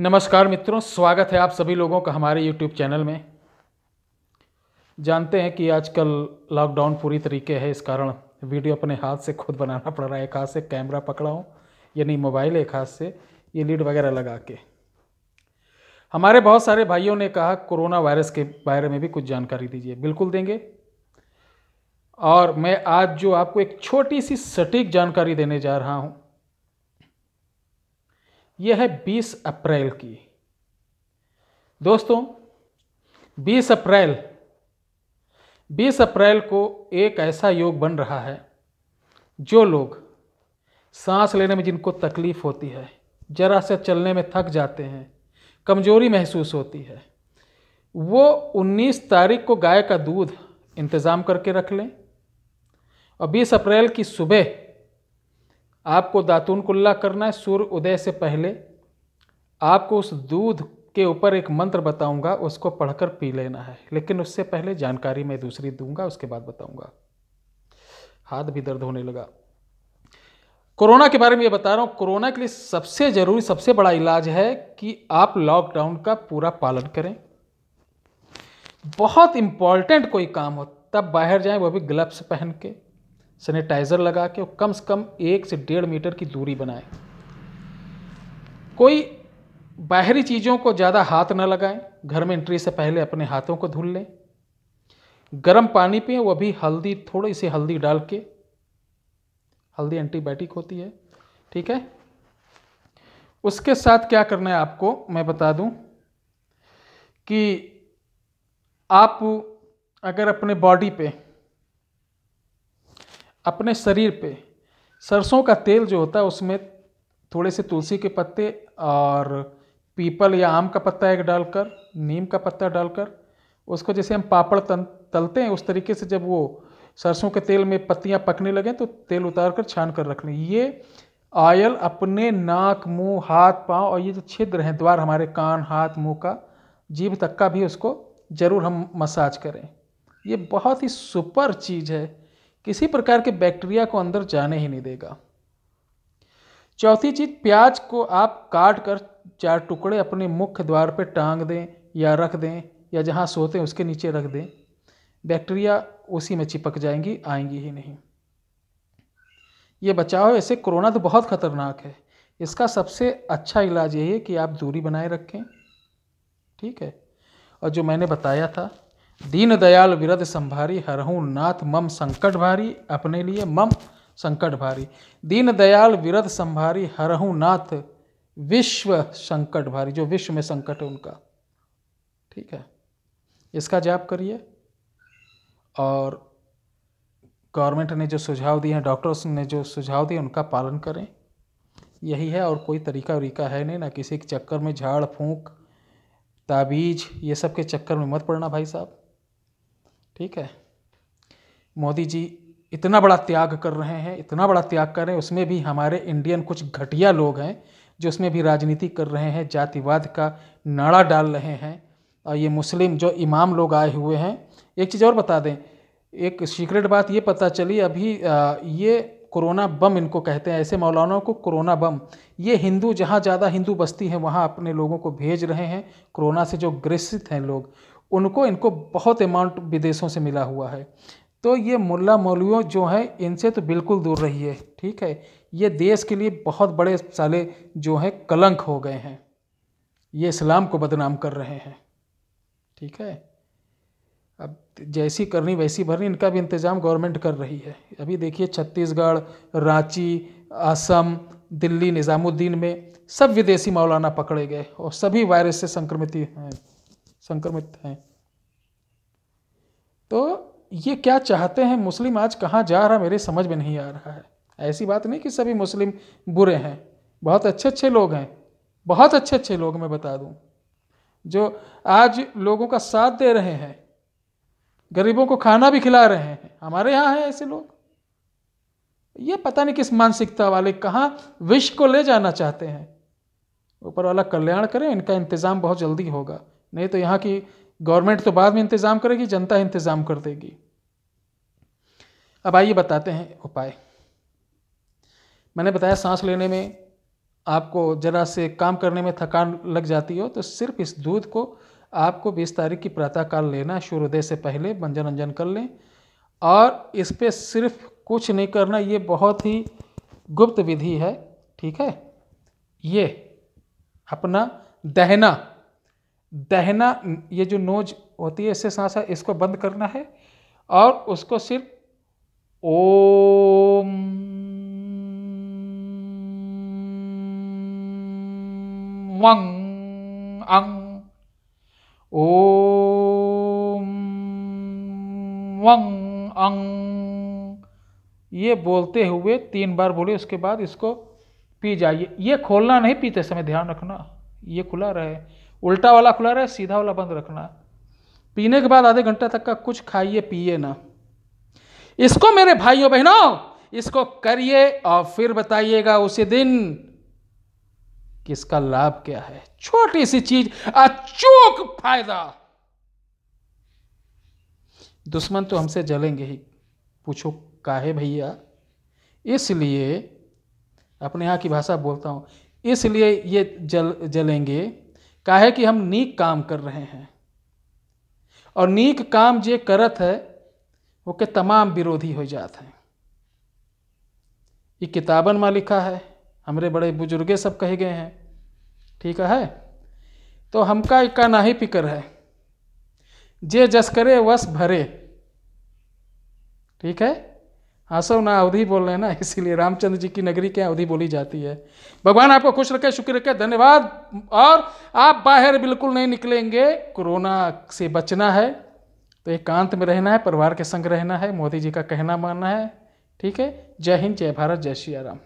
नमस्कार मित्रों स्वागत है आप सभी लोगों का हमारे YouTube चैनल में जानते हैं कि आजकल लॉकडाउन पूरी तरीके है इस कारण वीडियो अपने हाथ से खुद बनाना पड़ रहा है एक हाथ से कैमरा पकड़ा हूँ यानी मोबाइल एक हाथ से ये लीड वगैरह लगा के हमारे बहुत सारे भाइयों ने कहा कोरोना वायरस के बारे में भी कुछ जानकारी दीजिए बिल्कुल देंगे और मैं आज जो आपको एक छोटी सी सटीक जानकारी देने जा रहा हूँ यह है 20 अप्रैल की दोस्तों 20 अप्रैल 20 अप्रैल को एक ऐसा योग बन रहा है जो लोग सांस लेने में जिनको तकलीफ़ होती है ज़रा से चलने में थक जाते हैं कमज़ोरी महसूस होती है वो 19 तारीख को गाय का दूध इंतज़ाम करके रख लें और 20 अप्रैल की सुबह आपको दातून कुल्ला करना है सूर्य उदय से पहले आपको उस दूध के ऊपर एक मंत्र बताऊंगा उसको पढ़कर पी लेना है लेकिन उससे पहले जानकारी मैं दूसरी दूंगा उसके बाद बताऊंगा हाथ भी दर्द होने लगा कोरोना के बारे में ये बता रहा हूँ कोरोना के लिए सबसे ज़रूरी सबसे बड़ा इलाज है कि आप लॉकडाउन का पूरा पालन करें बहुत इम्पॉर्टेंट कोई काम हो तब बाहर जाएं वो भी ग्लव्स पहन के सैनिटाइज़र लगा के और कम से कम एक से डेढ़ मीटर की दूरी बनाएं कोई बाहरी चीज़ों को ज़्यादा हाथ न लगाएं घर में एंट्री से पहले अपने हाथों को धुल लें गर्म पानी पिए वह भी हल्दी थोड़ी सी हल्दी डाल के हल्दी एंटीबायोटिक होती है ठीक है उसके साथ क्या करना है आपको मैं बता दूं कि आप अगर अपने बॉडी पे अपने शरीर पे सरसों का तेल जो होता है उसमें थोड़े से तुलसी के पत्ते और पीपल या आम का पत्ता एक डालकर नीम का पत्ता डालकर उसको जैसे हम पापड़ तन तलते हैं उस तरीके से जब वो सरसों के तेल में पत्तियां पकने लगें तो तेल उतार कर छान कर रख लें ये आयल अपने नाक मुंह हाथ पांव और ये जो छिद्र हैं द्वार हमारे कान हाथ मुंह का जीभ तक का भी उसको ज़रूर हम मसाज करें ये बहुत ही सुपर चीज़ है किसी प्रकार के बैक्टीरिया को अंदर जाने ही नहीं देगा चौथी चीज प्याज को आप काट कर चार टुकड़े अपने मुख्य द्वार पर टांग दें या रख दें या जहाँ सोते हैं उसके नीचे रख दें बैक्टीरिया उसी में चिपक जाएंगी आएंगी ही नहीं ये बचाव है ऐसे कोरोना तो बहुत खतरनाक है इसका सबसे अच्छा इलाज यही है कि आप दूरी बनाए रखें ठीक है और जो मैंने बताया था दीन दयाल विरद संभारी हरहु नाथ मम संकट भारी अपने लिए मम संकट भारी दीन दयाल विरद संभारी हरहू नाथ विश्व संकट भारी जो विश्व में संकट है उनका ठीक है इसका जाप करिए और गवर्नमेंट ने जो सुझाव दिए हैं डॉक्टर्स ने जो सुझाव दिए उनका पालन करें यही है और कोई तरीका वरीका है नहीं ना किसी के चक्कर में झाड़ फूँक ताबीज ये सब के चक्कर में मत पड़ना भाई साहब ठीक है मोदी जी इतना बड़ा त्याग कर रहे हैं इतना बड़ा त्याग कर रहे हैं उसमें भी हमारे इंडियन कुछ घटिया लोग हैं जो उसमें भी राजनीति कर रहे हैं जातिवाद का नाड़ा डाल रहे हैं और ये मुस्लिम जो इमाम लोग आए हुए हैं एक चीज़ और बता दें एक सीक्रेट बात ये पता चली अभी ये कोरोना बम इनको कहते हैं ऐसे मौलानाओं को कोरोना बम ये हिंदू जहाँ ज़्यादा हिंदू बस्ती है वहाँ अपने लोगों को भेज रहे हैं कोरोना से जो ग्रसित हैं लोग उनको इनको बहुत अमाउंट विदेशों से मिला हुआ है तो ये मुल्ला मौलवियों जो हैं इनसे तो बिल्कुल दूर रहिए ठीक है ये देश के लिए बहुत बड़े साले जो हैं कलंक हो गए हैं ये इस्लाम को बदनाम कर रहे हैं ठीक है अब जैसी करनी वैसी भरनी इनका भी इंतज़ाम गवर्नमेंट कर रही है अभी देखिए छत्तीसगढ़ रांची असम दिल्ली निज़ामुद्दीन में सब विदेशी मौलाना पकड़े गए और सभी वायरस से संक्रमित हैं संक्रमित हैं तो ये क्या चाहते हैं मुस्लिम आज कहाँ जा रहा मेरे समझ में नहीं आ रहा है ऐसी बात नहीं कि सभी मुस्लिम बुरे हैं बहुत अच्छे अच्छे लोग हैं बहुत अच्छे अच्छे लोग मैं बता दूं जो आज लोगों का साथ दे रहे हैं गरीबों को खाना भी खिला रहे हैं हमारे यहाँ हैं ऐसे लोग ये पता नहीं किस मानसिकता वाले कहाँ विश्व को ले जाना चाहते हैं ऊपर वाला कल्याण करें इनका इंतज़ाम बहुत जल्दी होगा नहीं तो यहाँ की गवर्नमेंट तो बाद में इंतज़ाम करेगी जनता इंतज़ाम कर देगी अब आइए बताते हैं उपाय मैंने बताया सांस लेने में आपको ज़रा से काम करने में थकान लग जाती हो तो सिर्फ इस दूध को आपको 20 तारीख की प्रातःकाल लेना सूर्योदय से पहले मंजन अंजन कर लें और इस पर सिर्फ कुछ नहीं करना ये बहुत ही गुप्त विधि है ठीक है ये अपना दहना दहना ये जो नोज होती है इससे साथ इसको बंद करना है और उसको सिर्फ ओम वंग अंग ओम वंग अंग ये बोलते हुए तीन बार बोले उसके बाद इसको पी जाइए ये खोलना नहीं पीते समय ध्यान रखना ये खुला रहे उल्टा वाला खुला रहे सीधा वाला बंद रखना पीने के बाद आधे घंटे तक का कुछ खाइए पिए ना इसको मेरे भाइयों बहनों इसको करिए और फिर बताइएगा उसी दिन कि इसका लाभ क्या है छोटी सी चीज अचूक फायदा दुश्मन तो हमसे जलेंगे ही पूछो काहे भैया इसलिए अपने यहां की भाषा बोलता हूं इसलिए ये जल जलेंगे काहे कि हम नीक काम कर रहे हैं और नीक काम जे करत है वो के तमाम विरोधी हो जाते हैं ये किताबन में लिखा है हमारे बड़े बुजुर्गे सब कहे गए हैं ठीक है तो हमका इक्का ना ही फिक्र है जे जस करे वस भरे ठीक है आसव ना अवधि बोल रहे हैं ना इसीलिए रामचंद्र जी की नगरी क्या अवधि बोली जाती है भगवान आपको खुश रखे शुक्र रखे धन्यवाद और आप बाहर बिल्कुल नहीं निकलेंगे कोरोना से बचना है तो एकांत में रहना है परिवार के संग रहना है मोदी जी का कहना मानना है ठीक है जय हिंद जय भारत जय श्री राम